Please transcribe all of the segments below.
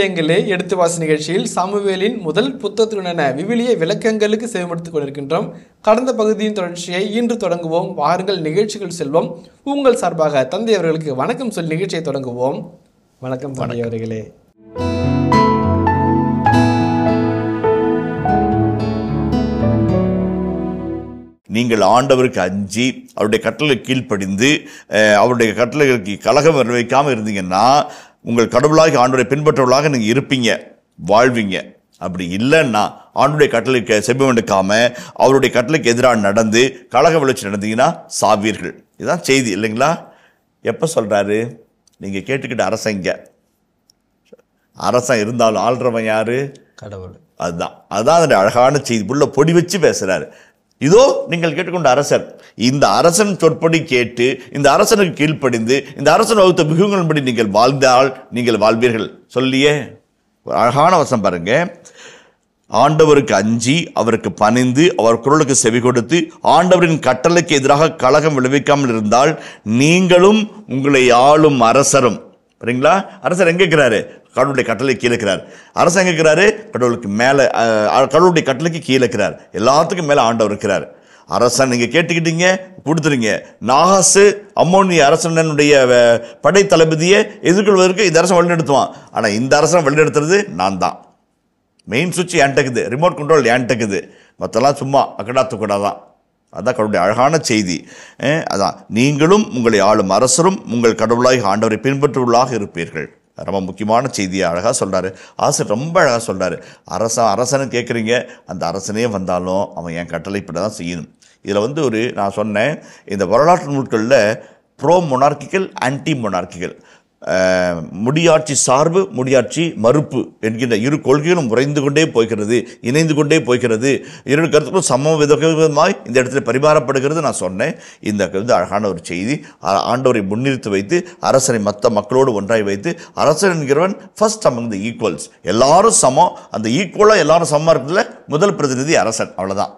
விவிலியங்களே எடுத்து வாசி நிகழ்ச்சியில் சாமுவேலின் முதல் புத்தத்துடனான விவிலிய விளக்கங்களுக்கு செயல்படுத்திக் கொண்டிருக்கின்றோம் கடந்த பகுதியின் தொடர்ச்சியை இன்று தொடங்குவோம் வாருங்கள் நிகழ்ச்சிகள் செல்வோம் உங்கள் சார்பாக தந்தை அவர்களுக்கு வணக்கம் சொல் நிகழ்ச்சியை தொடங்குவோம் வணக்கம் தந்தை நீங்கள் ஆண்டவருக்கு அஞ்சு அவருடைய கட்டளை கீழ்ப்படிந்து அவருடைய கட்டளைகளுக்கு கழகம் வைக்காமல் இருந்தீங்கன்னா உங்கள் கடவுளாகி ஆண்டோரை பின்பற்றவர்களாக நீங்கள் இருப்பீங்க வாழ்வீங்க அப்படி இல்லைன்னா ஆண்டுடைய கட்டளைக்கு செவ்வமெடுக்காம அவருடைய கட்டளைக்கு எதிராக நடந்து கழக வளர்ச்சி நடந்தீங்கன்னா சாவீர்கள் இதுதான் செய்தி இல்லைங்களா எப்போ சொல்கிறாரு நீங்கள் கேட்டுக்கிட்ட அரசங்க அரசன் இருந்தாலும் ஆள்றவன் யார் கடவுள் அதுதான் அதுதான் அதனுடைய அழகான செய்தி புள்ள பொடி வச்சு பேசுகிறாரு இதோ நீங்கள் கேட்டுக்கொண்ட அரசர் இந்த அரசன் சொற்படி கேட்டு இந்த அரசனுக்கு கீழ்ப்படிந்து இந்த அரசன் வகுத்த மிகுங்களின்படி நீங்கள் வாழ்ந்தால் நீங்கள் வாழ்வீர்கள் சொல்லியே ஒரு அழகான வசம் பாருங்க ஆண்டவருக்கு அஞ்சி அவருக்கு பணிந்து அவர் குரலுக்கு செவி கொடுத்து ஆண்டவரின் கட்டளைக்கு எதிராக கழகம் விளைவிக்காமல் இருந்தால் நீங்களும் உங்களை ஆளும் அரசரும் சரிங்களா அரசர் எங்கே இருக்கிறாரு கடவுளுடைய கட்டளை கீழே இருக்கிறார் அரசாங்கம் இருக்கிறாரு கடவுளுக்கு மேலே கடவுளுடைய கட்டளைக்கு கீழே இருக்கிறார் எல்லாத்துக்கும் மேலே ஆண்டவர் இருக்கிறார் அரசன் நீங்கள் கேட்டுக்கிட்டீங்க கொடுத்துருங்க நாகாசு அம்மோனி அரசனுடைய படை தளபதியை எதிர்கொள்வதற்கு இந்த அரசன் வழிநடத்துவான் ஆனால் இந்த அரசன் வழிநடத்துறது நான் தான் மெயின் சுவிட்ச் ஏன்டக்குது ரிமோட் கண்ட்ரோல் ஏன்டக்குது மற்றெல்லாம் சும்மா அக்கடா துக்கடா தான் அதான் கடவுளுடைய அழகான செய்தி அதான் நீங்களும் உங்களை ஆளும் அரசரும் உங்கள் கடவுளாகி ஆண்டவரை பின்பற்றுவர்களாக இருப்பீர்கள் ரொம்ப முக்கியமான செய்தியை அழகாக சொல்கிறார் ஆசை ரொம்ப அழகாக சொல்கிறார் அரசன் அரசன்னு கேட்குறீங்க அந்த அரசனே வந்தாலும் அவன் என் கட்டளைப்பட தான் செய்யணும் இதில் வந்து ஒரு நான் சொன்னேன் இந்த வரலாற்று நூல்களில் ப்ரோ மொனார்க்கிகள் ஆன்டி மொனார்க்கிகள் முடியாட்சி சார்பு முடியாட்சி மறுப்பு என்கின்ற இரு கொள்கைகளும் உறைந்து கொண்டே போய்கிறது இணைந்து கொண்டே போய்கிறது இரண்டு கருத்துக்களும் சம விதமாய் இந்த இடத்துல பரிமாறப்படுகிறது நான் சொன்னேன் இந்த வந்து அழகான ஒரு செய்தி ஆண்டவரை முன்னிறுத்தி வைத்து அரசனை மற்ற மக்களோடு ஒன்றாய் வைத்து அரசன் என்கிறவன் ஃபர்ஸ்ட் அமங் த ஈக்குவல்ஸ் எல்லாரும் சமம் அந்த ஈக்குவலாக எல்லாரும் சமமாக இருக்கிறதுல முதல் பிரதிநிதி அரசன் அவ்வளோதான்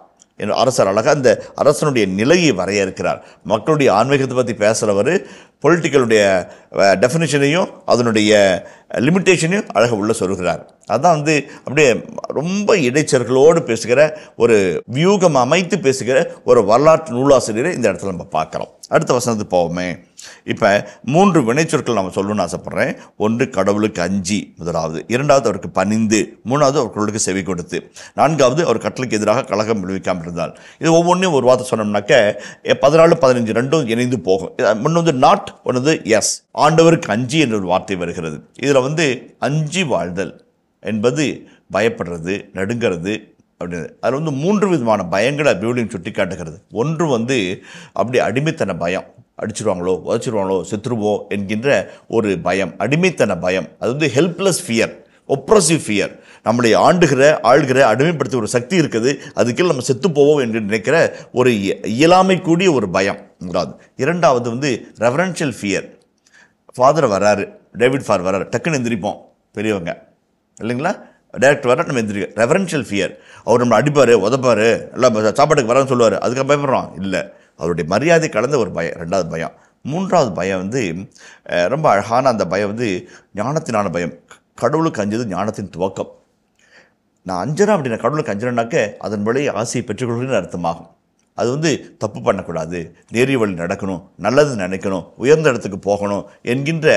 அரசர் அழகாக அந்த அரசனுடைய நிலையை வரையறுக்கிறார் மக்களுடைய ஆன்மீகத்தை பற்றி பேசுகிறவர் பொலிட்டிக்கலுடைய டெஃபினேஷனையும் அதனுடைய லிமிட்டேஷனையும் அழகாக உள்ளே சொல்கிறார் அதான் வந்து அப்படியே ரொம்ப இடைச்சர்களோடு பேசுகிற ஒரு வியூகம் அமைத்து பேசுகிற ஒரு வரலாற்று நூலாசிரியரை இந்த இடத்துல நம்ம பார்க்குறோம் அடுத்த வசனத்துக்கு போவோமே இப்போ மூன்று வினைச்சொற்கள் நம்ம சொல்லணும்னு ஆசைப்பட்றேன் ஒன்று கடவுளுக்கு அஞ்சு முதலாவது இரண்டாவது அவருக்கு பணிந்து மூணாவது அவர்களுக்கு செவி கொடுத்து நான்காவது அவர் கட்டளுக்கு எதிராக கழகம் விளைவிக்காமல் இருந்தால் இது ஒவ்வொன்றையும் ஒரு வார்த்தை சொன்னோம்னாக்க பதினாலு பதினஞ்சு ரெண்டும் இணைந்து போகும் ஒன்று வந்து நாட் ஒன்று வந்து எஸ் ஆண்டவருக்கு அஞ்சு என்ற ஒரு வார்த்தை வருகிறது இதில் வந்து அஞ்சு வாழ்தல் என்பது பயப்படுறது நடுங்கிறது அப்படின்னு அதில் வந்து மூன்று விதமான பயங்களை பியூலிங் சுட்டி காட்டுகிறது ஒன்று வந்து அப்படி அடிமைத்தன பயம் அடிச்சிருவாங்களோ உதச்சிருவாங்களோ செத்துருவோம் என்கின்ற ஒரு பயம் அடிமைத்தன பயம் அது வந்து ஹெல்ப்லெஸ் ஃபியர் ஒப்ரஸிவ் ஃபியர் நம்மளை ஆண்டுகிற ஆள்கிற அடிமைப்படுத்த ஒரு சக்தி இருக்குது அதுக்கே நம்ம செத்து போவோம் என்று நினைக்கிற ஒரு இயலாமை கூடிய ஒரு பயம் இரண்டாவது வந்து ரெஃபரன்ஷியல் ஃபியர் ஃபாதர் வராரு டேவிட் ஃபார் வராரு டக்குன்னு எந்திரிப்போம் பெரியவங்க இல்லைங்களா டேரக்டர் வர நம்ம எந்திரிக்க ரெஃபரன்ஷியல் ஃபியர் அவர் நம்மளை அடிப்பார் உதப்பார் எல்லாம் சாப்பாட்டுக்கு வரேன்னு சொல்லுவார் அதுக்காக பயப்படுறோம் இல்லை அவருடைய மரியாதை கலந்த ஒரு பயம் ரெண்டாவது பயம் மூன்றாவது பயம் வந்து ரொம்ப அழகான அந்த பயம் வந்து ஞானத்தினான பயம் கடவுளுக்கு அஞ்சது ஞானத்தின் துவக்கம் நான் அஞ்சுறேன் அப்படின்னா கடவுளுக்கு அஞ்சனாக்க அதன் வழியை ஆசையை பெற்றுக்கொள்கிறேன்னு அர்த்தமாகும் அது வந்து தப்பு பண்ணக்கூடாது நேரிய வழி நடக்கணும் நல்லது நினைக்கணும் உயர்ந்த இடத்துக்கு போகணும் என்கின்ற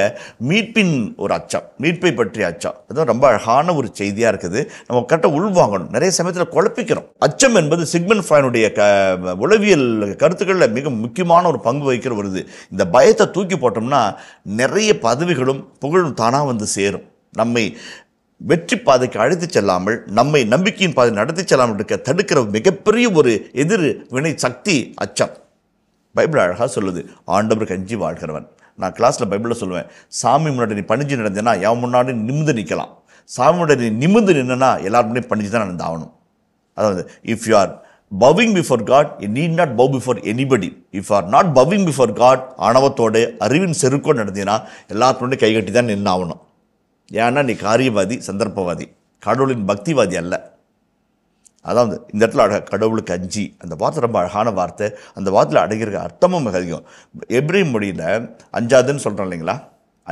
மீட்பின் ஒரு அச்சம் மீட்பை பற்றிய அச்சம் அதுதான் ரொம்ப அழகான ஒரு செய்தியாக இருக்குது நம்ம கரெக்டாக உள்வாங்கணும் நிறைய சமயத்தில் குழப்பிக்கிறோம் அச்சம் என்பது சிக்மன் ஃபைனுடைய க உளவியல் கருத்துக்களில் மிக முக்கியமான ஒரு பங்கு வகிக்கிற வருது இந்த பயத்தை தூக்கி போட்டோம்னா நிறைய பதவிகளும் புகழும் தானாக வந்து சேரும் நம்மை வெற்றி பாதைக்கு அழைத்து செல்லாமல் நம்மை நம்பிக்கையின் பாதை நடத்தி செல்லாமல் இருக்க தடுக்கிற மிகப்பெரிய ஒரு எதிர் வினை சக்தி அச்சம் பைபிள் அழகாக சொல்லுது ஆண்டவர் கஞ்சி வாழ்கிறவன் நான் கிளாஸில் பைபிளில் சொல்லுவேன் சாமி முன்னாடி நீ பணிஞ்சு நடந்தேன்னா என் முன்னாடி நிமிந்து நிற்கலாம் சாமி முன்னாடி நீ நிமிந்து நின்னா எல்லாருமே பணிஞ்சு தான் நடந்து ஆகணும் அதாவது if you are bowing before God you need not bow before anybody if are not bowing before God ஆணவத்தோடு அறிவின் செருக்கோடு நடந்தீங்கன்னா எல்லாத்துக்கு கைகட்டி தான் நின்று ஆகணும் ஏன்னா நீ காரியவாதி சந்தர்ப்பவாதி கடவுளின் பக்திவாதி அல்ல அதாவது இந்த இடத்துல கடவுளுக்கு அஞ்சி அந்த வார்த்தை ரொம்ப அழகான வார்த்தை அந்த வார்த்தையில் அடங்கியிருக்க அர்த்தமும் மிக அதிகம் எப்ரி மொழியில் அஞ்சாதுன்னு சொல்கிறோம் இல்லைங்களா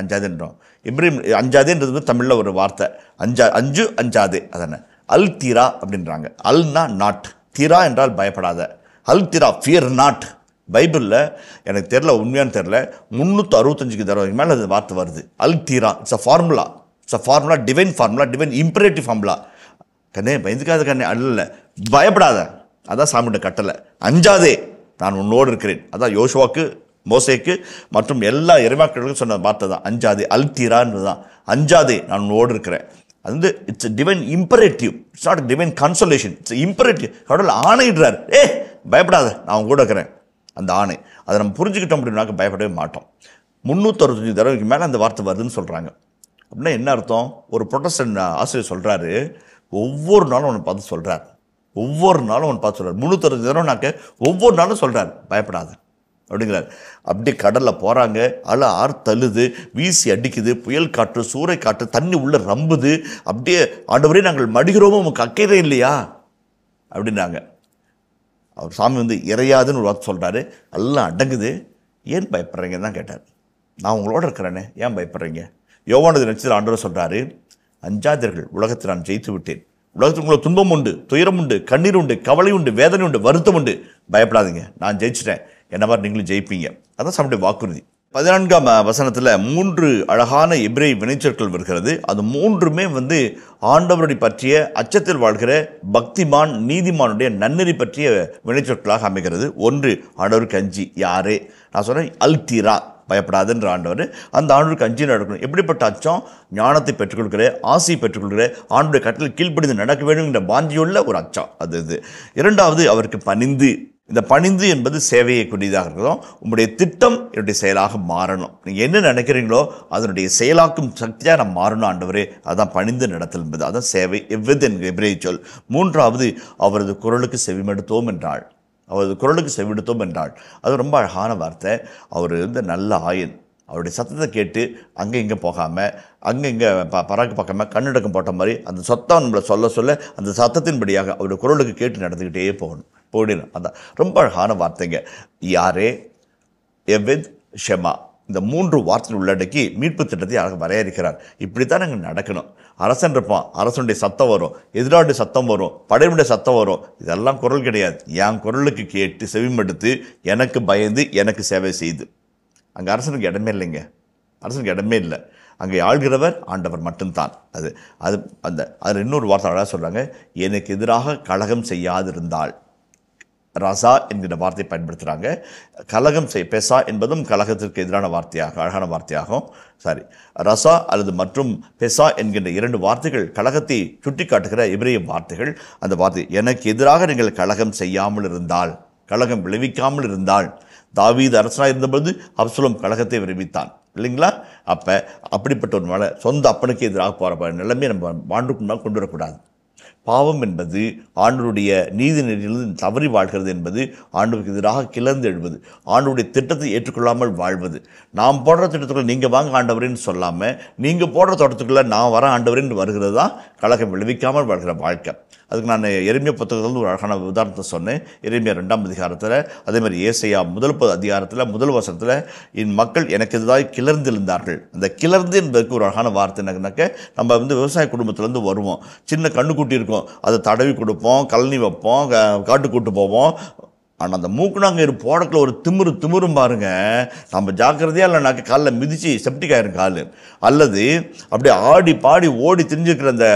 அஞ்சாதுன்றோம் எப்ரி அஞ்சாதுன்றது தமிழில் ஒரு வார்த்தை அஞ்சா அஞ்சு அஞ்சாது அதானே அல் தீரா அப்படின்றாங்க அல்னா நாட் தீரா என்றால் பயப்படாத அல் தீரா ஃபியர் நாட் பைபிளில் எனக்கு தெரில உண்மையானு தெரில முந்நூற்றி அறுபத்தஞ்சுக்கு தடவைக்கு மேலே அது வார்த்தை வருது அல் தீரா it's a formula it's a formula divine formula divine imperative formula கண்ணே பயந்துக்காத கண்ணே அல்ல பயப்படாத அதான் சாமியோட கட்டளை அஞ்சாதே நான் உன்னோடு இருக்கிறேன் அதான் யோசுவாக்கு மோசைக்கு மற்றும் எல்லா இறைவாக்களுக்கும் சொன்ன வார்த்தை தான் அஞ்சாதே அல்திரான்னு தான் அஞ்சாதே நான் உன்னோடு இருக்கிறேன் அது வந்து it's divine imperative it's not divine consolation it's imperative கடவுள் ஆணையிடுறார் ஏ பயப்படாத நான் அவங்க கூட இருக்கிறேன் அந்த ஆணை அதை நம்ம புரிஞ்சுக்கிட்டோம் அப்படின்னாக்க பயப்படவே மாட்டோம் அறுபத்தஞ்சு தடவைக்கு மேலே அந்த வார்த்தை வருதுன்னு சொல்கிறாங்க அப்படின்னா என்ன அர்த்தம் ஒரு ப்ரொட்டஸ்டன் ஆசிரியர் சொல்கிறாரு ஒவ்வொரு நாளும் அவனை பார்த்து சொல்கிறார் ஒவ்வொரு நாளும் அவன் பார்த்து சொல்கிறார் முந்நூற்றஞ்சு தினம்னாக்க ஒவ்வொரு நாளும் சொல்கிறார் பயப்படாத அப்படிங்கிறார் அப்படியே கடலில் போகிறாங்க அலை ஆறு தழுது வீசி அடிக்குது புயல் காற்று சூறை காற்று தண்ணி உள்ளே ரம்புது அப்படியே ஆண்டவரே நாங்கள் மடிகிறோமோ உமக்கு அக்கறை இல்லையா அப்படின்னாங்க அவர் சாமி வந்து இறையாதுன்னு ஒரு வார்த்தை சொல்கிறாரு எல்லாம் அடங்குது ஏன் பயப்படுறீங்கன்னு தான் கேட்டார் நான் உங்களோட இருக்கிறேனே ஏன் பயப்படுறீங்க யோவானது நட்சத்திர ஆண்டவர் சொல்கிறாரு அஞ்சாதர்கள் உலகத்தை நான் ஜெயித்து விட்டேன் உலகத்தில் துன்பம் உண்டு துயரம் உண்டு கண்ணீர் உண்டு கவலை உண்டு வேதனை உண்டு வருத்தம் உண்டு பயப்படாதீங்க நான் ஜெயிச்சிட்டேன் என்ன மாதிரி நீங்களும் ஜெயிப்பீங்க அதான் நம்முடைய வாக்குறுதி பதினான்காம் வசனத்தில் மூன்று அழகான எப்ரே வினைச்சொற்கள் வருகிறது அது மூன்றுமே வந்து ஆண்டவருடைய பற்றிய அச்சத்தில் வாழ்கிற பக்திமான் நீதிமானுடைய நன்னெறி பற்றிய வினைச்சொற்களாக அமைகிறது ஒன்று ஆண்டவருக்கு கஞ்சி யாரே நான் சொன்னேன் அல்தீரா பயப்படாதுன்ற ஆண்டவர் அந்த ஆண்டுக்கு அஞ்சு நடக்கணும் எப்படிப்பட்ட அச்சம் ஞானத்தை பெற்றுக்கொள்கிறேன் ஆசையை பெற்றுக்கொள்கிற ஆண்டு கட்டில் கீழ்ப்படிந்து நடக்க என்ற பாந்தியுள்ள ஒரு அச்சம் அது இது இரண்டாவது அவருக்கு பணிந்து இந்த பணிந்து என்பது சேவையை கூடியதாக இருக்கிறோம் உங்களுடைய திட்டம் என்னுடைய செயலாக மாறணும் நீங்கள் என்ன நினைக்கிறீங்களோ அதனுடைய செயலாக்கும் சக்தியாக நான் மாறணும் ஆண்டவரே அதான் பணிந்து நடத்தல் என்பது அதான் சேவை எவ்வித என்கிற சொல் மூன்றாவது அவரது குரலுக்கு செவிமெடுத்தோம் என்றாள் அவரது குரலுக்கு செவிடுத்தோம் என்றாள் அது ரொம்ப அழகான வார்த்தை அவர் வந்து நல்ல ஆயன் அவருடைய சத்தத்தை கேட்டு அங்கே இங்கே போகாமல் அங்கே இங்கே ப பராக்கு பக்கமாக கண்ணடக்கம் போட்ட மாதிரி அந்த சத்தம் நம்மளை சொல்ல சொல்ல அந்த சத்தத்தின்படியாக அவருடைய குரலுக்கு கேட்டு நடந்துக்கிட்டே போகணும் போயிடணும் அதான் ரொம்ப அழகான வார்த்தைங்க யாரே எவ்வித் ஷெமா இந்த மூன்று வார்த்தை உள்ளடக்கி மீட்பு திட்டத்தை அழகாக வரையறுக்கிறார் இப்படி தான் நாங்கள் நடக்கணும் அரசன் இருப்பான் அரசனுடைய சத்தம் வரும் எதிராடி சத்தம் வரும் படையினுடைய சத்தம் வரும் இதெல்லாம் குரல் கிடையாது என் குரலுக்கு கேட்டு செவிமெடுத்து எனக்கு பயந்து எனக்கு சேவை செய்து அங்கே அரசனுக்கு இடமே இல்லைங்க அரசனுக்கு இடமே இல்லை அங்கே ஆள்கிறவர் ஆண்டவர் மட்டும்தான் அது அது அந்த அதில் இன்னொரு வார்த்தை அழகாக சொல்கிறாங்க எனக்கு எதிராக கழகம் செய்யாதிருந்தால் ரசா என்கிற வார்த்தை பயன்படுத்துகிறாங்க கலகம் செய் பெசா என்பதும் கலகத்திற்கு எதிரான வார்த்தையாக அழகான வார்த்தையாகும் சாரி ரசா அல்லது மற்றும் பெசா என்கின்ற இரண்டு வார்த்தைகள் கழகத்தை சுட்டி காட்டுகிற இவரைய வார்த்தைகள் அந்த வார்த்தை எனக்கு எதிராக நீங்கள் கழகம் செய்யாமல் இருந்தால் கழகம் விளைவிக்காமல் இருந்தால் தாவீது அரசனாக இருந்தபோது அப்சுலம் கழகத்தை விளைவித்தான் இல்லைங்களா அப்போ அப்படிப்பட்ட ஒரு மேலே சொந்த அப்பனுக்கு எதிராக போகிற நிலைமையை நம்ம வாழ்ந்துக்குன்னா கொண்டு வரக்கூடாது பாவம் என்பது ஆண்டருடைய நீதி நெறியிலிருந்து தவறி வாழ்கிறது என்பது ஆண்டுக்கு எதிராக கிளர்ந்து எழுவது ஆண்டுடைய திட்டத்தை ஏற்றுக்கொள்ளாமல் வாழ்வது நாம் போடுற திட்டத்துக்குள்ளே நீங்கள் வாங்க ஆண்டவரின்னு சொல்லாமல் நீங்கள் போடுற தோட்டத்துக்குள்ளே நான் வர ஆண்டவரின்னு வருகிறது தான் கழகம் விளைவிக்காமல் வாழ்கிற வாழ்க்கை அதுக்கு நான் எருமைய புத்தகத்தில் ஒரு அழகான உதாரணத்தை சொன்னேன் எருமிய ரெண்டாம் அதிகாரத்தில் அதே மாதிரி ஏசையா முதல் அதிகாரத்தில் முதல் வசனத்தில் என் மக்கள் எனக்கு கிளர்ந்து கிளர்ந்திருந்தார்கள் அந்த கிளர்ந்து என்பதற்கு ஒரு அழகான வார்த்தை என்னன்னாக்க நம்ம வந்து விவசாய குடும்பத்துலேருந்து வருவோம் சின்ன கண்ணுக்குட்டி இருக்கும் அதை தடவி கொடுப்போம் கழனி வைப்போம் காட்டு கூட்டு போவோம் ஆனால் அந்த மூக்குனாங்கயிறு போடக்கில் ஒரு திமிரு திமிரும் பாருங்க நம்ம ஜாக்கிரதையாக இல்லைனாக்க காலில் மிதித்து செப்டிக் ஆயிரும் கால் அல்லது அப்படியே ஆடி பாடி ஓடி திரிஞ்சுக்கிற அந்த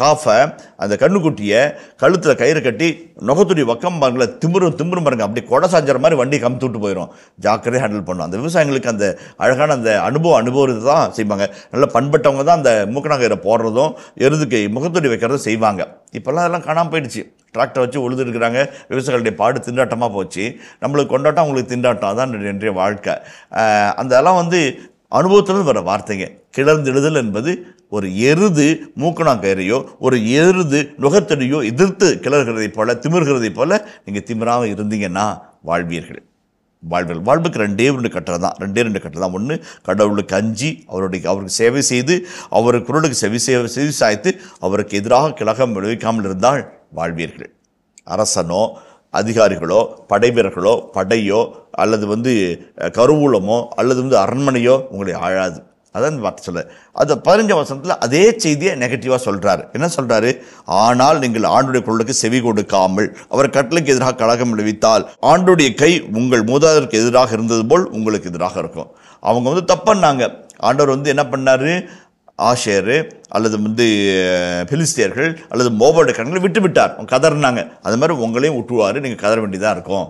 காஃபை அந்த கண்ணுக்குட்டியை கழுத்தில் கயிறு கட்டி நுகத்துடி வக்கம் பாருங்களேன் திமிரும் திமிரும் பாருங்க அப்படி கொடை சாஞ்சுற மாதிரி வண்டி கமுத்து விட்டு போயிடும் ஜாக்கிரதையாக ஹேண்டில் பண்ணணும் அந்த விவசாயிகளுக்கு அந்த அழகான அந்த அனுபவம் அனுபவம் தான் செய்வாங்க நல்ல பண்பட்டவங்க தான் அந்த மூக்கனாங்கயிறை போடுறதும் எருதுக்கு முகத்துடி வைக்கிறதும் செய்வாங்க இப்போல்லாம் அதெல்லாம் காணாமல் போயிடுச்சு டிராக்டர் வச்சு உழுதுருக்குறாங்க விவசாயிகளுடைய பாடு திண்டாட்டமாக போச்சு நம்மளுக்கு கொண்டாட்டம் அவங்களுக்கு திண்டாட்டம் அதான் என்னுடைய வாழ்க்கை அந்த எல்லாம் வந்து அனுபவத்திலிருந்து வர வார்த்தைங்க கிளர்ந்தெழுதல் என்பது ஒரு எருது மூக்கணாங்கயிறையோ ஒரு எருது நுகத்தடியோ எதிர்த்து கிளறுகிறதை போல திமிர்கிறதை போல நீங்கள் திமிராமல் இருந்தீங்கன்னா வாழ்வீர்கள் வாழ்வில் வாழ்வுக்கு ரெண்டே ரெண்டு கட்டுறது தான் ரெண்டே ரெண்டு கட்டுறது தான் ஒன்று கடவுளுக்கு அஞ்சு அவருடைய அவருக்கு சேவை செய்து அவருக்கு குரலுக்கு செவி சேவை செவி சாய்த்து அவருக்கு எதிராக கிழகம் விளைவிக்காமல் இருந்தால் வாழ்வீர்கள் அரசனோ அதிகாரிகளோ படைவீரர்களோ படையோ அல்லது வந்து கருவூலமோ அல்லது வந்து அரண்மனையோ உங்களை ஆழாது அதான் வார்த்தை சொல்ல அந்த பதினஞ்சு வருஷத்தில் அதே செய்தியை நெகட்டிவாக சொல்கிறார் என்ன சொல்கிறாரு ஆனால் நீங்கள் ஆண்டுடைய குரலுக்கு செவி கொடுக்காமல் அவர் கட்டளைக்கு எதிராக கழகம் விளைவித்தால் ஆண்டுடைய கை உங்கள் மூதாதருக்கு எதிராக இருந்தது போல் உங்களுக்கு எதிராக இருக்கும் அவங்க வந்து தப்பன்னாங்க ஆண்டவர் வந்து என்ன பண்ணார் ஆஷேரு அல்லது வந்து பிலிஸ்தியர்கள் அல்லது மோபோட கணக்கில் விட்டு விட்டார் அவங்க கதறினாங்க அது மாதிரி உங்களையும் விட்டுவார் நீங்கள் கதற வேண்டியதாக இருக்கும்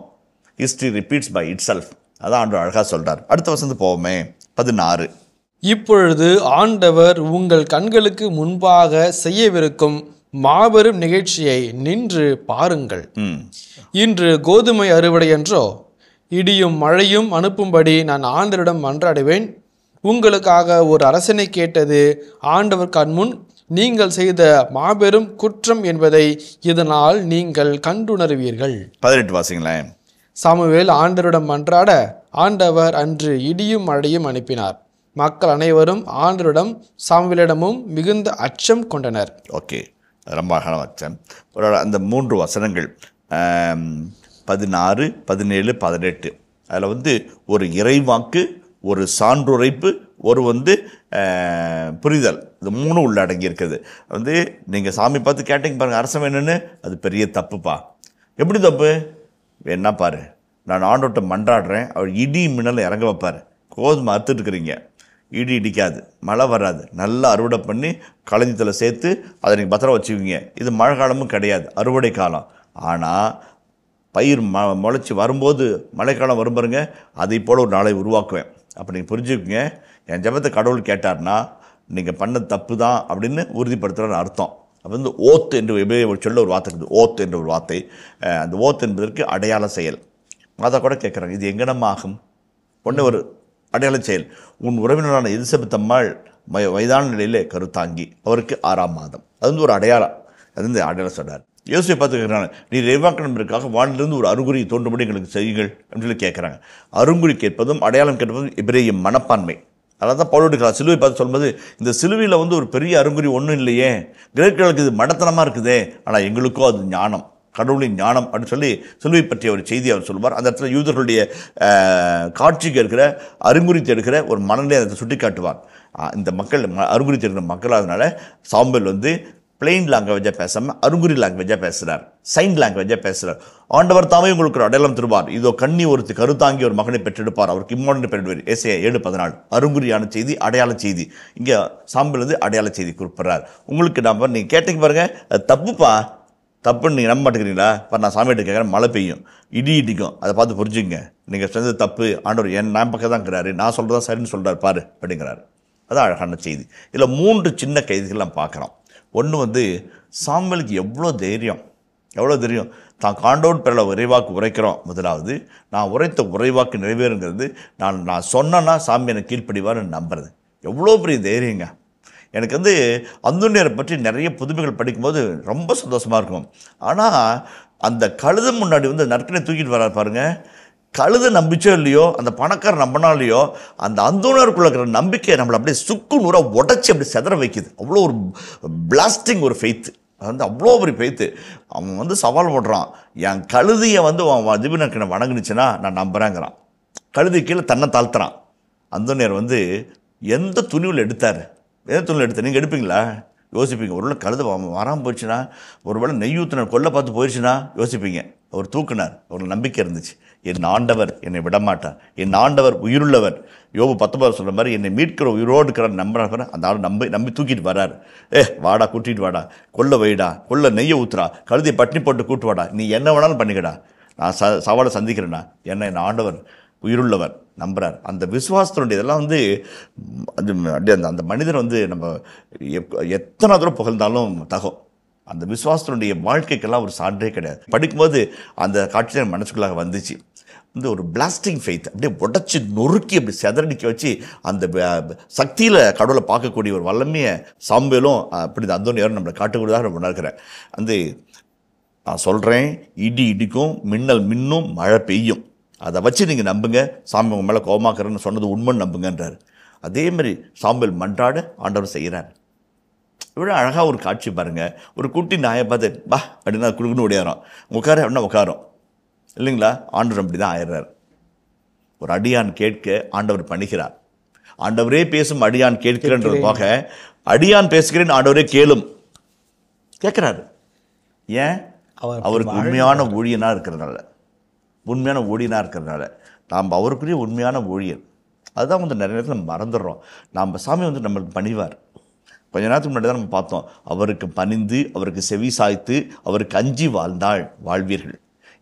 history repeats by itself அதான் ஆண்டு அழகாக சொல்கிறார் அடுத்த வசந்து போவோமே பதினாறு இப்பொழுது ஆண்டவர் உங்கள் கண்களுக்கு முன்பாக செய்யவிருக்கும் மாபெரும் நிகழ்ச்சியை நின்று பாருங்கள் இன்று கோதுமை அறுவடை என்றோ இடியும் மழையும் அனுப்பும்படி நான் ஆண்டரிடம் மன்றாடுவேன் உங்களுக்காக ஒரு அரசனை கேட்டது ஆண்டவர் கண்முன் நீங்கள் செய்த மாபெரும் குற்றம் என்பதை இதனால் நீங்கள் கண்டுணர்வீர்கள் பதினெட்டு வாசிங்களேன் சாமுவேல் ஆண்டரிடம் மன்றாட ஆண்டவர் அன்று இடியும் மழையும் அனுப்பினார் மக்கள் அனைவரும் ஆண்டரிடம் சாமுவேலிடமும் மிகுந்த அச்சம் கொண்டனர் ஓகே ரொம்ப அழகான அச்சம் அந்த மூன்று வசனங்கள் பதினாறு பதினேழு பதினெட்டு அதில் வந்து ஒரு இறைவாக்கு ஒரு சான்றுரைப்பு ஒரு வந்து புரிதல் இது மூணு உள்ள அடங்கியிருக்குது வந்து நீங்கள் சாமி பார்த்து கேட்டீங்க பாருங்கள் அரசம் என்னென்னு அது பெரிய தப்புப்பா எப்படி தப்பு என்ன பாரு நான் ஆண்டோட்ட மன்றாடுறேன் அவர் இடி மின்னல் இறங்க வைப்பார் கோதுமை அறுத்துட்டுருக்குறீங்க இடி இடிக்காது மழை வராது நல்லா அறுவடை பண்ணி களஞ்சியத்தில் சேர்த்து அதை நீங்கள் பத்திரம் வச்சுக்கோங்க இது மழை காலமும் கிடையாது அறுவடை காலம் ஆனால் பயிர் ம முளைச்சி வரும்போது மழைக்காலம் வரும் பாருங்க அதை போல் ஒரு நாளை உருவாக்குவேன் அப்போ நீங்கள் புரிஞ்சுக்குங்க என் ஜபத்தை கடவுள் கேட்டார்னா நீங்கள் பண்ண தப்பு தான் அப்படின்னு உறுதிப்படுத்துகிறன்னு அர்த்தம் அப்போ வந்து ஓத் என்று சொல்ல ஒரு வார்த்தை இருக்குது ஓத் என்ற ஒரு வார்த்தை அந்த ஓத் என்பதற்கு அடையாள செயல் மாதா கூட கேட்குறாங்க இது எங்கனமாகும் ஒன்று ஒரு அடையாள செயல் உன் உறவினரான எலிசபெத்தம்மாள் வயதான நிலையில் கருத்தாங்கி அவருக்கு ஆறாம் மாதம் அது வந்து ஒரு அடையாளம் அது வந்து அடையாளம் சொன்னார் யோசிச்சு பார்த்துக்கிறாங்க நீ இறைவாக்கணம்பிற்காக வானிலிருந்து ஒரு அருகுறி தோன்றும்படி எங்களுக்கு செய்யுங்கள் அப்படின்னு சொல்லி கேட்குறாங்க அருங்குறி கேட்பதும் அடையாளம் கேட்பதும் இப்படி மனப்பான்மை அதாவது தான் பவுலோடு சிலுவை பார்த்து சொல்லும்போது இந்த சிலுவையில் வந்து ஒரு பெரிய அருங்குறி ஒன்றும் இல்லையே கிரேக்கர்களுக்கு இது மடத்தனமாக இருக்குதே ஆனால் எங்களுக்கோ அது ஞானம் கடவுளின் ஞானம் அப்படின்னு சொல்லி சிலுவை பற்றிய ஒரு செய்தி அவர் சொல்வார் அந்த இடத்துல யூதர்களுடைய காட்சிக்கு இருக்கிற அருங்குறித்து எடுக்கிற ஒரு மனநிலை அதை சுட்டி காட்டுவார் இந்த மக்கள் அருங்குறித்து இருக்கிற மக்கள் அதனால் சாம்பல் வந்து பிளெயின் லாங்குவேஜாக பேசாமல் அருங்குறி லாங்குவேஜாக பேசுகிறார் சைன் லாங்குவேஜாக பேசுகிறார் ஆண்டவர் தாமே உங்களுக்கு ஒரு அடையாளம் திருவார் இதோ கண்ணி ஒருத்தி கருத்தாங்கி ஒரு மகனை பெற்றெடுப்பார் அவருக்கு இம்மாண்டு பெற்றுவர் எஸ்ஏ ஏழு பதினாலு அருங்குறியான செய்தி அடையாள செய்தி இங்கே வந்து அடையாள செய்தி குறிப்பிட்றார் உங்களுக்கு நம்ம நீங்கள் கேட்டீங்க பாருங்கள் தப்புப்பா தப்புன்னு நீங்கள் நம்ப மாட்டேங்கிறீங்களா இப்போ நான் சாமி கிட்ட கேட்குறேன் மழை பெய்யும் இடி இடிக்கும் அதை பார்த்து புரிஞ்சுங்க நீங்கள் செஞ்சது தப்பு ஆண்டவர் என் நான் பக்கம் தான் கிறாரு நான் சொல்கிறதா சரின்னு சொல்கிறார் பாரு அப்படிங்கிறாரு அதான் அழகான செய்தி இதில் மூன்று சின்ன கைதிகள் நாம் பார்க்குறோம் ஒன்று வந்து சாம்பலுக்கு எவ்வளோ தைரியம் எவ்வளோ தெரியும் தான் காண்டோன் பெறல உறைவாக்கு உரைக்கிறோம் முதலாவது நான் உரைத்த உறைவாக்கு நிறைவேறுங்கிறது நான் நான் சொன்னேன்னா சாமி என்னை கீழ்ப்படிவான்னு நம்புறது எவ்வளோ பெரிய தைரியங்க எனக்கு வந்து அந்துணியரை பற்றி நிறைய புதுமைகள் படிக்கும்போது ரொம்ப சந்தோஷமாக இருக்கும் ஆனால் அந்த கழுதம் முன்னாடி வந்து நற்கனை தூக்கிட்டு வரார் பாருங்கள் கழுதை நம்பிச்சோ இல்லையோ அந்த பணக்கார நம்பினாலையோ அந்த அந்தோனருக்குள்ள இருக்கிற நம்பிக்கையை நம்மளை அப்படியே சுக்கு நூறாக உடச்சி அப்படி செதற வைக்குது அவ்வளோ ஒரு பிளாஸ்டிங் ஒரு ஃபெய்த்து அது வந்து அவ்வளோ பெரிய ஃபெய்த்து அவன் வந்து சவால் போடுறான் என் கழுதியை வந்து திபினக்கு வணங்குனுச்சுன்னா நான் நம்புகிறேங்கிறான் கழுதி கீழே தன்னை தாழ்த்துறான் அந்தோனியர் வந்து எந்த துணிவில் எடுத்தார் எந்த துணியில் எடுத்தார் நீங்கள் எடுப்பீங்களா யோசிப்பீங்க ஒருவேளை கழுது வராமல் போயிடுச்சுன்னா ஒருவேளை நெய் ஊற்றுனர் கொல்லை பார்த்து போயிடுச்சுன்னா யோசிப்பீங்க அவர் தூக்குனார் ஒரு நம்பிக்கை இருந்துச்சு என் ஆண்டவர் என்னை விடமாட்டார் என் ஆண்டவர் உயிருள்ளவர் யோபு பத்தொன்பது சொல்கிற மாதிரி என்னை மீட்கிற உயிரோடு இருக்கிற நம்புறவர் அந்த ஆள் நம்பி நம்பி தூக்கிட்டு வரார் ஏ வாடா கூட்டிகிட்டு வாடா கொல்ல வைடா கொல்ல நெய்ய ஊத்துறா கழுதி பட்டினி போட்டு கூட்டு வாடா நீ என்ன வேணாலும் பண்ணிக்கடா நான் ச சவாலை சந்திக்கிறேண்ணா என்ன என் ஆண்டவர் உயிருள்ளவர் நம்புகிறார் அந்த விசுவாசத்தினுடைய இதெல்லாம் வந்து அது அந்த அந்த மனிதர் வந்து நம்ம எத்தனை தூரம் புகழ்ந்தாலும் தகும் அந்த விசுவாசத்தினுடைய வாழ்க்கைக்கெல்லாம் ஒரு சான்றே கிடையாது படிக்கும்போது அந்த காட்சி மனசுக்குள்ளாக வந்துச்சு வந்து ஒரு பிளாஸ்டிங் ஃபெய்த் அப்படியே உடச்சி நொறுக்கி அப்படி செதறடிக்க வச்சு அந்த சக்தியில் கடவுளை பார்க்கக்கூடிய ஒரு வல்லமையை சாம்பலும் அப்படி அந்த நேரம் நம்மளை காட்டுக்கூடியதாக நம்ம உணர்கிறேன் வந்து நான் சொல்கிறேன் இடி இடிக்கும் மின்னல் மின்னும் மழை பெய்யும் அதை வச்சு நீங்கள் நம்புங்க சாமி உங்கள் மேலே கோமாக்கிறேன்னு சொன்னது உண்மைன்னு நம்புங்கன்றார் அதே மாதிரி சாம்பல் மன்றாட ஆண்டவர் செய்கிறார் இவ்வளோ அழகாக ஒரு காட்சி பாருங்கள் ஒரு குட்டி நாயை பார்த்து பா அப்படின்னா குடுக்குன்னு ஓடியாரோம் உட்கார அப்படின்னா உட்காரும் இல்லைங்களா ஆண்டவர் அப்படி தான் ஆயிடுறார் ஒரு அடியான் கேட்க ஆண்டவர் பண்ணுகிறார் ஆண்டவரே பேசும் அடியான் கேட்கிறன்றது போக அடியான் பேசுகிறேன் ஆண்டவரே கேளும் கேட்குறாரு ஏன் அவருக்கு உண்மையான ஊழியனாக இருக்கிறதுனால உண்மையான ஊழியனாக இருக்கிறதுனால நாம் அவருக்குரிய உண்மையான ஊழியர் அதுதான் வந்து நிறைய நேரத்தில் மறந்துடுறோம் நாம் சாமி வந்து நம்மளுக்கு பணிவார் கொஞ்ச நேரத்துக்கு முன்னாடி தான் நம்ம பார்த்தோம் அவருக்கு பணிந்து அவருக்கு செவி சாய்த்து அவருக்கு அஞ்சி வாழ்ந்தாள் வாழ்வீர்கள்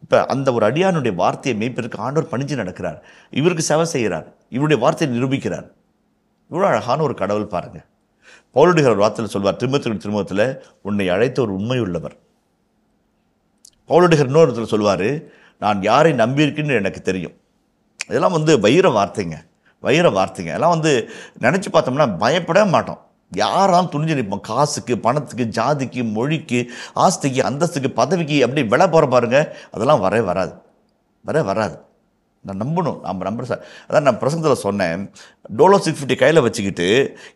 இப்போ அந்த ஒரு அடியானுடைய வார்த்தையை மெய்ப்பிற்கு ஆண்டவர் பணிஞ்சு நடக்கிறார் இவருக்கு செவை செய்கிறார் இவருடைய வார்த்தையை நிரூபிக்கிறார் இவ்வளோ அழகான ஒரு கடவுள் பாருங்கள் பவுலடிகள் வார்த்தையில் சொல்வார் திருமத்தின் திருமத்தில் உன்னை அழைத்த ஒரு உண்மை உள்ளவர் பவுலடிகர் இன்னொருத்தில் சொல்வார் நான் யாரை நம்பியிருக்குன்னு எனக்கு தெரியும் இதெல்லாம் வந்து வைர வார்த்தைங்க வைர வார்த்தைங்க எல்லாம் வந்து நினச்சி பார்த்தோம்னா பயப்பட மாட்டோம் யாராம் துணிஞ்சு நிற்போம் காசுக்கு பணத்துக்கு ஜாதிக்கு மொழிக்கு ஆஸ்திக்கு அந்தஸ்துக்கு பதவிக்கு அப்படி விலை போகிற பாருங்க அதெல்லாம் வரவே வராது வர வராது நான் நம்பணும் நம்ம நம்புற சார் அதான் நான் பிரசங்கத்தில் சொன்னேன் டோலோ சிக்ஸ் ஃபிஃப்டி கையில் வச்சுக்கிட்டு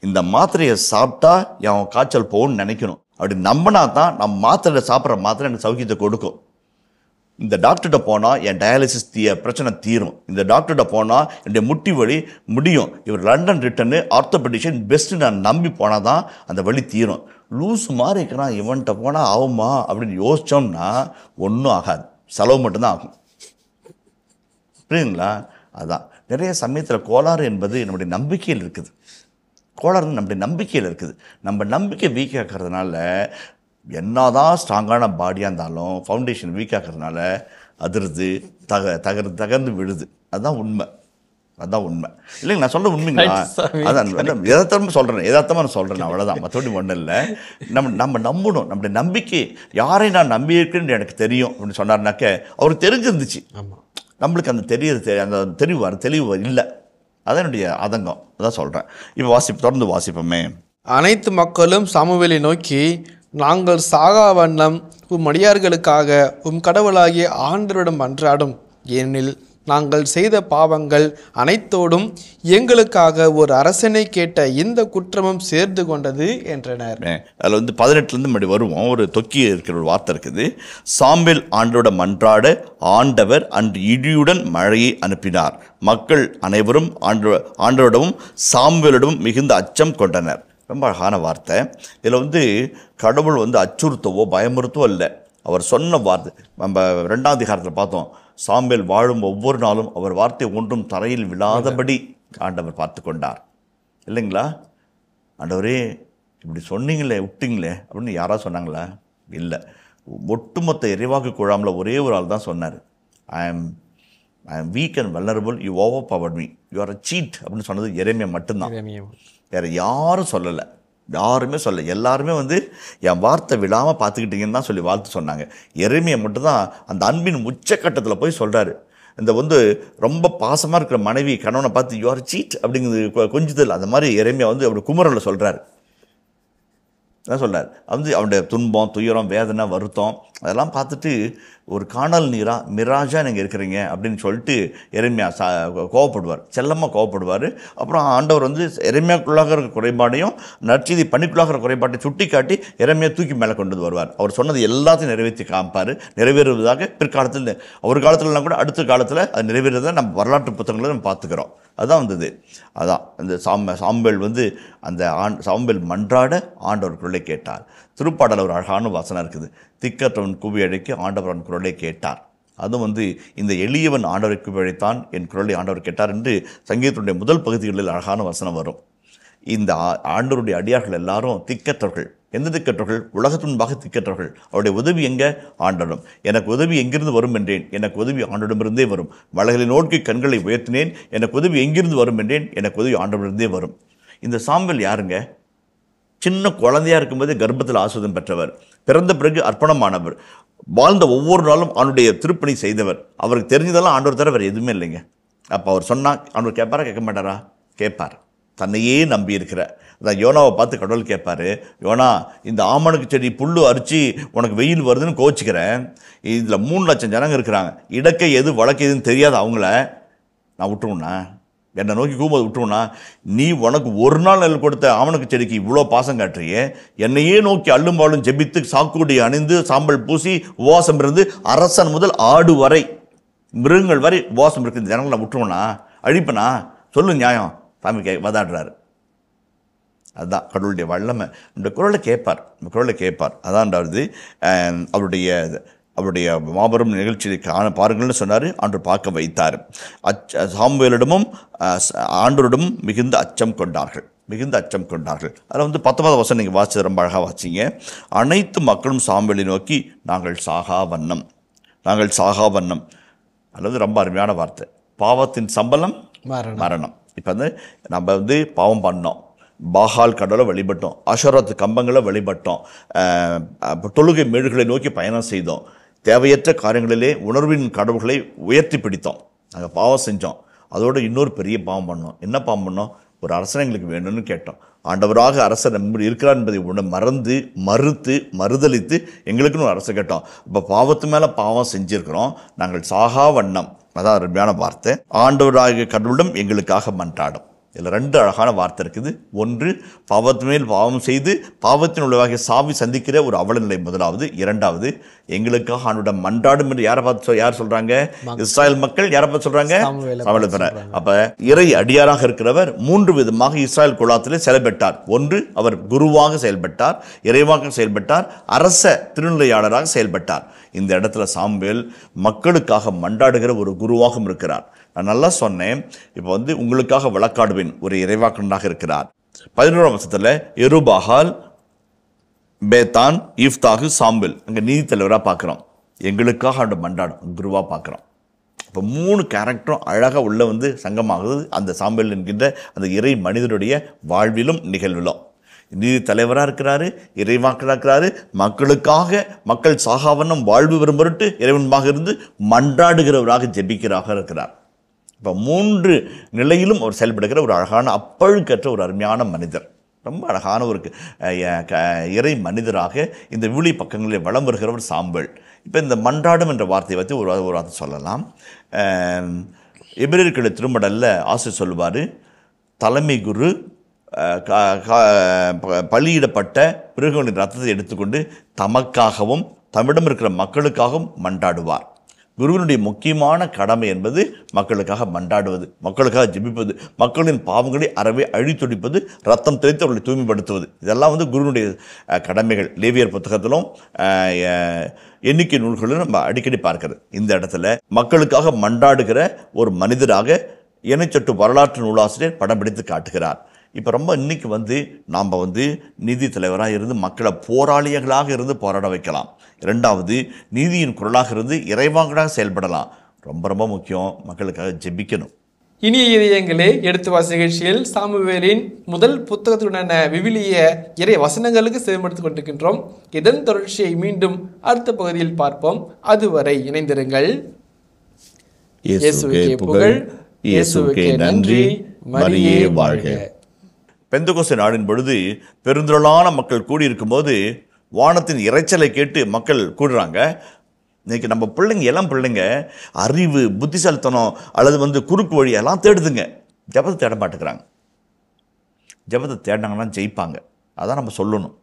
இந்த மாத்திரையை சாப்பிட்டா என் காய்ச்சல் போகணும்னு நினைக்கணும் அப்படி நம்பினா தான் நம்ம மாத்திரை சாப்பிட்ற மாத்திரை எனக்கு சௌக்கியத்தை கொடுக்கும் இந்த டாக்டர்கிட்ட போனால் என் டயாலிசிஸ் தீய பிரச்சனை தீரும் இந்த டாக்டர்கிட்ட போனால் என்னுடைய முட்டி வலி முடியும் இவர் லண்டன் ரிட்டனு ஆர்த்தோபெடிஷன் பெஸ்ட்டு நான் நம்பி போனால் தான் அந்த வழி தீரும் லூஸ் மாதிரி இருக்கிறான் இவன்கிட்ட போனால் ஆகுமா அப்படின்னு யோசித்தோம்னா ஒன்றும் ஆகாது செலவு மட்டும்தான் ஆகும் புரியுதுங்களா அதுதான் நிறைய சமயத்தில் கோளாறு என்பது நம்முடைய நம்பிக்கையில் இருக்குது கோளாறு நம்முடைய நம்பிக்கையில் இருக்குது நம்ம நம்பிக்கை வீக்காக்கிறதுனால என்ன தான் ஸ்ட்ராங்கான பாடியாக இருந்தாலும் ஃபவுண்டேஷன் வீக் ஆகிறதுனால அதிருது தக தகர் தகர்ந்து விழுது அதுதான் உண்மை அதுதான் உண்மை இல்லைங்க நான் சொல்ல உண்மைங்களா அதான் எதார்த்தமாக சொல்கிறேன் எதார்த்தமாக நான் சொல்கிறேன் அவ்வளோதான் மற்றபடி ஒன்றும் இல்லை நம்ம நம்ம நம்பணும் நம்முடைய நம்பிக்கை யாரை நான் நம்பியிருக்கேன்னு எனக்கு தெரியும் அப்படின்னு சொன்னார்னாக்க அவருக்கு தெரிஞ்சிருந்துச்சு நம்மளுக்கு அந்த தெரியறது அந்த தெளிவு வர தெளிவு இல்லை அதான் என்னுடைய அதங்கம் அதான் சொல்கிறேன் இப்போ வாசிப்பு தொடர்ந்து வாசிப்போமே அனைத்து மக்களும் சமவெளி நோக்கி நாங்கள் சாகா வண்ணம் உம் அடியார்களுக்காக உம் கடவுளாகிய ஆண்டரிடம் அன்றாடும் ஏனெனில் நாங்கள் செய்த பாவங்கள் அனைத்தோடும் எங்களுக்காக ஒரு அரசனை கேட்ட இந்த குற்றமும் சேர்ந்து கொண்டது என்றனர் அதில் வந்து பதினெட்டுலேருந்து மறுபடி வருவோம் ஒரு தொக்கி இருக்கிற ஒரு வார்த்தை இருக்குது சாம்பில் ஆண்டோட மன்றாட ஆண்டவர் அன்று இடியுடன் மழையை அனுப்பினார் மக்கள் அனைவரும் ஆண்டோ ஆண்டோடவும் சாம்பலோடமும் மிகுந்த அச்சம் கொண்டனர் ரொம்ப அழகான வார்த்தை இதில் வந்து கடவுள் வந்து அச்சுறுத்தவோ பயமுறுத்தவோ இல்லை அவர் சொன்ன வார்த்தை நம்ம ரெண்டாம் அதிகாரத்தில் பார்த்தோம் சாம்பேல் வாழும் ஒவ்வொரு நாளும் அவர் வார்த்தை ஒன்றும் தரையில் விழாதபடி ஆண்டவர் பார்த்து கொண்டார் இல்லைங்களா ஆண்டவரே இப்படி சொன்னீங்களே விட்டிங்களே அப்படின்னு யாராவது சொன்னாங்களா இல்லை ஒட்டுமொத்த எரிவாக்கு குழாமில் ஒரே ஒரு ஆள் தான் சொன்னார் ஐ am I am weak and vulnerable you overpower me you are a cheat அப்படின்னு சொன்னது எரேமியா மட்டும்தான் வேறு யாரும் சொல்லலை யாருமே சொல்ல எல்லாருமே வந்து என் வார்த்தை விடாமல் பார்த்துக்கிட்டீங்கன்னு தான் சொல்லி வாழ்த்து சொன்னாங்க எருமையை மட்டும்தான் அந்த அன்பின் உச்சக்கட்டத்தில் போய் சொல்கிறாரு இந்த வந்து ரொம்ப பாசமாக இருக்கிற மனைவி கணவனை பார்த்து யுவர் சீட் அப்படிங்கிறது கொஞ்சத்தில் அந்த மாதிரி எருமையாக வந்து அவருடைய குமரில் சொல்கிறாரு என்ன சொல்கிறார் வந்து அவனுடைய துன்பம் துயரம் வேதனை வருத்தம் அதெல்லாம் பார்த்துட்டு ஒரு காணல் நீராக மிராஜாக நீங்கள் இருக்கிறீங்க அப்படின்னு சொல்லிட்டு எருமையா சா கோவப்படுவார் செல்லமாக கோவப்படுவார் அப்புறம் ஆண்டவர் வந்து எருமையாக்குள்ளாக இருக்கிற குறைபாடையும் நற்செய்தி பணிக்குள்ளாக இருக்கிற குறைபாட்டை சுட்டி காட்டி எருமையாக தூக்கி மேலே கொண்டு வருவார் அவர் சொன்னது எல்லாத்தையும் நிறைவேற்றி காமிப்பார் நிறைவேறுவதாக பிற்காலத்தில் ஒரு காலத்துலலாம் கூட அடுத்த காலத்தில் அது நிறைவேறுவதை நம்ம வரலாற்று புத்தகங்களை நம்ம பார்த்துக்கிறோம் அதுதான் வந்தது அதான் அந்த சாம்ப சாம்பல் வந்து அந்த ஆண் சாம்பல் மன்றாட ஆண்டவருக்குள்ளே கேட்டார் திருப்பாடல் ஒரு அழகான வாசனை இருக்குது திக்கற்றவன் குவி அழைக்க ஆண்டவரன் குரலை கேட்டார் அதுவும் வந்து இந்த எளியவன் ஆண்டவரை அழைத்தான் என் குரலை ஆண்டவர் கேட்டார் என்று சங்கீதத்துடைய முதல் பகுதிகளில் அழகான வசனம் வரும் இந்த ஆண்டவருடைய அடியார்கள் எல்லாரும் திக்கற்றவர்கள் எந்த திக்கற்றவர்கள் உலகத்துன்பாக திக்கற்றவர்கள் அவருடைய உதவி எங்கே ஆண்டனும் எனக்கு உதவி எங்கிருந்து வரும் என்றேன் எனக்கு உதவி ஆண்டனிடமிருந்தே வரும் மலைகளை நோக்கி கண்களை உயர்த்தினேன் எனக்கு உதவி எங்கிருந்து வரும் என்றேன் எனக்கு உதவி ஆண்டவரிடமிருந்தே வரும் இந்த சாம்பல் யாருங்க சின்ன குழந்தையாக இருக்கும்போது கர்ப்பத்தில் ஆசுதம் பெற்றவர் பிறந்த பிறகு அர்ப்பணமானவர் வாழ்ந்த ஒவ்வொரு நாளும் அவனுடைய திருப்பணி செய்தவர் அவருக்கு தெரிஞ்சதெல்லாம் ஆண்டவர் தர வேறு எதுவுமே இல்லைங்க அப்போ அவர் சொன்னால் ஆண்டவர் கேட்பாரா கேட்க மாட்டாரா கேட்பார் தன்னையே நம்பி இருக்கிற அதான் யோனாவை பார்த்து கடவுள் கேட்பார் யோனா இந்த ஆமணக்கு செடி புல் அரிச்சு உனக்கு வெயில் வருதுன்னு கோச்சிக்கிறேன் இதில் மூணு லட்சம் ஜனங்க இருக்கிறாங்க இடக்கை எது வழக்கு எதுன்னு தெரியாது அவங்கள நான் விட்டுருவேண்ணா என்னை நோக்கி கூமது விட்டுருன்னா நீ உனக்கு ஒரு நாள் நெல் கொடுத்த அவனுக்கு செடிக்கு இவ்வளோ பாசம் காட்டுறியே என்னையே நோக்கி அள்ளும் பாலும் ஜெபித்து சாக்குடி அணிந்து சாம்பல் பூசி உபவாசம் இருந்து அரசன் முதல் ஆடு வரை மிருகங்கள் வரை உபவாசம் இருக்கு இந்த ஜனங்களை விட்டுருவனா அழிப்பனா சொல்லு நியாயம் சாமி கே வதாடுறாரு அதுதான் கடவுளுடைய வல்லமை நம்முடைய குரலை கேட்பார் நம்ம குரலை கேட்பார் அதான்டாவது அவருடைய அவருடைய மாபெரும் நிகழ்ச்சியை காண பாருங்கள்னு சொன்னார் அன்று பார்க்க வைத்தார் அச்ச சாம்புவேலிடமும் ஆண்டோரிடமும் மிகுந்த அச்சம் கொண்டார்கள் மிகுந்த அச்சம் கொண்டார்கள் அதில் வந்து பத்தொன்பது வருஷம் நீங்கள் வாசிச்சு ரொம்ப அழகாக வாசிங்க அனைத்து மக்களும் சாம்பேலை நோக்கி நாங்கள் சாகா வண்ணம் நாங்கள் சாகா வண்ணம் அல்லது ரொம்ப அருமையான வார்த்தை பாவத்தின் சம்பளம் மரணம் இப்போ வந்து நம்ம வந்து பாவம் பண்ணோம் பாகால் கடலை வழிபட்டோம் அஷரத்து கம்பங்களை வழிபட்டோம் தொழுகை மேடுகளை நோக்கி பயணம் செய்தோம் தேவையற்ற காரியங்களிலே உணர்வின் கடவுள்களை உயர்த்தி பிடித்தோம் நாங்கள் பாவம் செஞ்சோம் அதோடு இன்னொரு பெரிய பாவம் பண்ணோம் என்ன பாவம் பண்ணோம் ஒரு அரசன் எங்களுக்கு வேணும்னு கேட்டோம் ஆண்டவராக அரசர் நம்ம இருக்கிறார் என்பதை உடனே மறந்து மறுத்து மறுதளித்து எங்களுக்குன்னு ஒரு அரசை கேட்டோம் இப்போ பாவத்து மேலே பாவம் செஞ்சுருக்கிறோம் நாங்கள் சாகா வண்ணம் அதான் அருமையான வார்த்தை ஆண்டவராக கடவுளிடம் எங்களுக்காக மன்றாடும் இதில் ரெண்டு அழகான வார்த்தை இருக்குது ஒன்று பாவத்து மேல் பாவம் செய்து பாவத்தின் உள்ளவாக சாவி சந்திக்கிற ஒரு அவலநிலை முதலாவது இரண்டாவது எங்களுக்காக அவனிடம் மன்றாடும் என்று யாரை பார்த்து யார் சொல்கிறாங்க இஸ்ராயல் மக்கள் யாரை பார்த்து சொல்கிறாங்க அப்போ இறை அடியாராக இருக்கிறவர் மூன்று விதமாக இஸ்ராயல் குழாத்திலே செயல்பட்டார் ஒன்று அவர் குருவாக செயல்பட்டார் இறைவாக செயல்பட்டார் அரச திருநிலையாளராக செயல்பட்டார் இந்த இடத்துல சாம்பேல் மக்களுக்காக மன்றாடுகிற ஒரு குருவாகவும் இருக்கிறார் நான் நல்லா சொன்னேன் இப்போ வந்து உங்களுக்காக விளக்காடுவேன் ஒரு இறைவாக்கனாக இருக்கிறார் பதினோராம் வருஷத்தில் எருபஹால் பேத்தான் ஈஃப்தாகு சாம்பில் அங்கே நீதித்தலைவராக பார்க்குறோம் எங்களுக்காக அவரோட மண்டாடும் குருவாக பார்க்குறோம் இப்போ மூணு கேரக்டரும் அழகாக உள்ளே வந்து சங்கமாகுது அந்த சாம்பல் என்கின்ற அந்த இறை மனிதனுடைய வாழ்விலும் நிகழ்விலும் நீதி தலைவராக இருக்கிறாரு இறைவாக்களாக இருக்கிறாரு மக்களுக்காக மக்கள் சாகாவண்ணம் வாழ்வு விரும்பிட்டு பொருட்டு இறைவன்பாக இருந்து மன்றாடுகிறவராக ஜெபிக்கிறாக இருக்கிறார் இப்போ மூன்று நிலையிலும் அவர் செயல்படுகிற ஒரு அழகான அப்பழுக்கற்ற ஒரு அருமையான மனிதர் ரொம்ப அழகான ஒரு இறை மனிதராக இந்த விழி பக்கங்களில் வளம் வருகிற ஒரு சாம்பல் இப்போ இந்த மன்றாடும் என்ற வார்த்தையை பற்றி ஒரு ஒரு வார்த்தை சொல்லலாம் எபிரியர்களை திருமடலில் ஆசை சொல்லுவார் தலைமை குரு பலியிடப்பட்ட மிருகங்களின் ரத்தத்தை எடுத்துக்கொண்டு தமக்காகவும் தமிழம் இருக்கிற மக்களுக்காகவும் மன்றாடுவார் குருவினுடைய முக்கியமான கடமை என்பது மக்களுக்காக மண்டாடுவது மக்களுக்காக ஜிபிப்பது மக்களின் பாவங்களை அறவே அழித்துடிப்பது ரத்தம் தெளித்து அவர்களை தூய்மைப்படுத்துவது இதெல்லாம் வந்து குருவினுடைய கடமைகள் லேவியர் புத்தகத்திலும் எண்ணிக்கை நூல்களும் நம்ம அடிக்கடி பார்க்கறது இந்த இடத்துல மக்களுக்காக மண்டாடுகிற ஒரு மனிதராக எனைச்சொட்டு வரலாற்று நூலாசிரியர் படம் பிடித்து காட்டுகிறார் இப்போ ரொம்ப இன்றைக்கி வந்து நாம் வந்து நிதி தலைவராக இருந்து மக்களை போராளிகளாக இருந்து போராட வைக்கலாம் இரண்டாவது நீதியின் குரலாக இருந்து இறைவாங்களாக செயல்படலாம் ரொம்ப ரொம்ப முக்கியம் மக்களுக்காக ஜெபிக்கணும் இனிய இதயங்களே எடுத்து வாச நிகழ்ச்சியில் சாமுவேலின் முதல் புத்தகத்துடனான விவிலிய இறை வசனங்களுக்கு செவிமடுத்துக் கொண்டிருக்கின்றோம் இதன் தொடர்ச்சியை மீண்டும் அடுத்த பகுதியில் பார்ப்போம் அதுவரை இணைந்திருங்கள் இயேசுக்கே புகழ் இயேசுக்கே நன்றி மரியே வாழ்க பெந்துகோசை நாளின் பொழுது பெருந்திரளான மக்கள் கூடியிருக்கும் போது வானத்தின் இறைச்சலை கேட்டு மக்கள் கூடுறாங்க இன்றைக்கி நம்ம பிள்ளைங்க எல்லாம் பிள்ளைங்க அறிவு புத்திசாலித்தனம் அல்லது வந்து குறுக்கு வழி எல்லாம் தேடுதுங்க ஜபத்தை தேட மாட்டேங்கிறாங்க ஜபத்தை தேடினாங்கன்னா ஜெயிப்பாங்க அதான் நம்ம சொல்லணும்